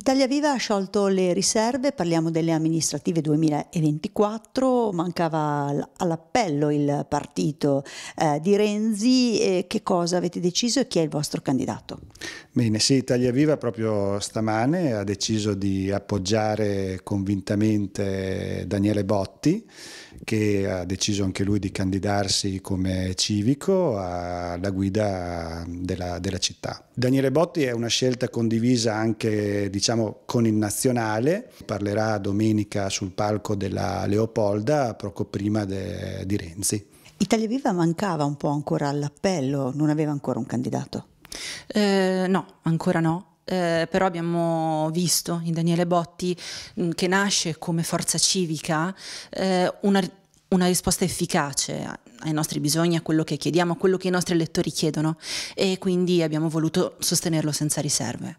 Italia Viva ha sciolto le riserve, parliamo delle amministrative 2024, mancava all'appello il partito eh, di Renzi, eh, che cosa avete deciso e chi è il vostro candidato? Bene, sì, Italia Viva proprio stamane ha deciso di appoggiare convintamente Daniele Botti, che ha deciso anche lui di candidarsi come civico alla guida della, della città. Daniele Botti è una scelta condivisa anche diciamo, facciamo con il Nazionale, parlerà domenica sul palco della Leopolda, poco prima di Renzi. Italia Viva mancava un po' ancora all'appello, non aveva ancora un candidato? Eh, no, ancora no. Eh, però abbiamo visto in Daniele Botti mh, mm, che nasce come forza civica eh, una una risposta efficace ai nostri bisogni, a quello che chiediamo, a quello che i nostri lettori chiedono e quindi abbiamo voluto sostenerlo senza riserve.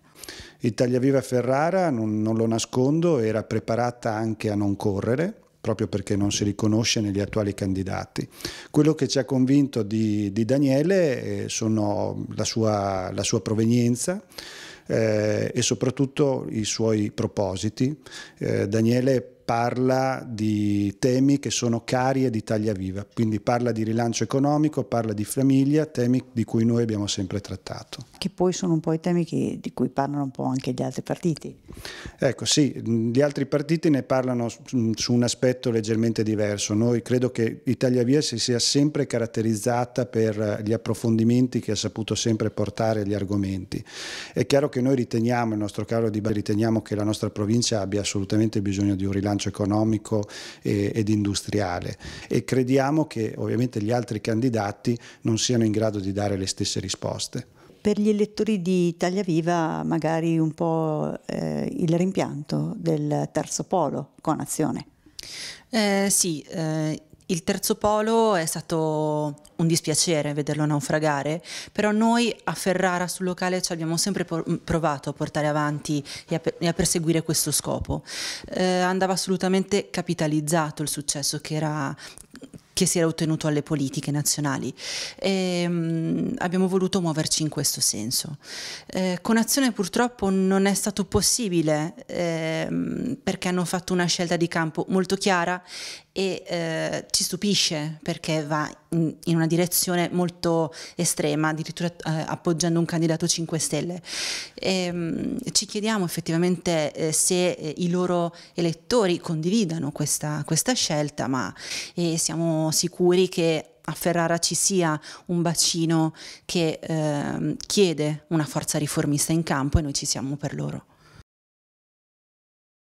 Italia Viva Ferrara, non, non lo nascondo, era preparata anche a non correre, proprio perché non si riconosce negli attuali candidati. Quello che ci ha convinto di, di Daniele eh, sono la sua, la sua provenienza eh, e soprattutto i suoi propositi. Eh, Daniele parla di temi che sono cari ad Italia Viva, quindi parla di rilancio economico, parla di famiglia, temi di cui noi abbiamo sempre trattato. Che poi sono un po' i temi che, di cui parlano un po' anche gli altri partiti. Ecco, sì, gli altri partiti ne parlano mm, su un aspetto leggermente diverso. Noi credo che Italia Viva si sia sempre caratterizzata per eh, gli approfondimenti che ha saputo sempre portare agli argomenti. È chiaro che noi riteniamo, il nostro caro Di Bari, riteniamo che la nostra provincia abbia assolutamente bisogno di un rilancio bilancio economico e, ed industriale e crediamo che ovviamente gli altri candidati non siano in grado di dare le stesse risposte. Per gli elettori di Italia Viva magari un po' eh, il rimpianto del terzo polo con azione. Eh, sì, eh, il terzo polo è stato un dispiacere vederlo naufragare, però noi a Ferrara sul locale ci abbiamo sempre provato a portare avanti e a, e a perseguire questo scopo. Eh, andava assolutamente capitalizzato il successo che era, che si era ottenuto alle politiche nazionali. E, ehm, mh, abbiamo voluto muoverci in questo senso. Eh, con Azione purtroppo non è stato possibile eh, perché hanno fatto una scelta di campo molto chiara e eh, ci stupisce perché va in una direzione molto estrema, addirittura eh, appoggiando un candidato 5 Stelle. E, ehm, mh, ci chiediamo effettivamente eh, se eh, i loro elettori condividano questa, questa scelta, ma eh, siamo sicuri che a Ferrara ci sia un bacino che ehm, chiede una forza riformista in campo e noi ci siamo per loro.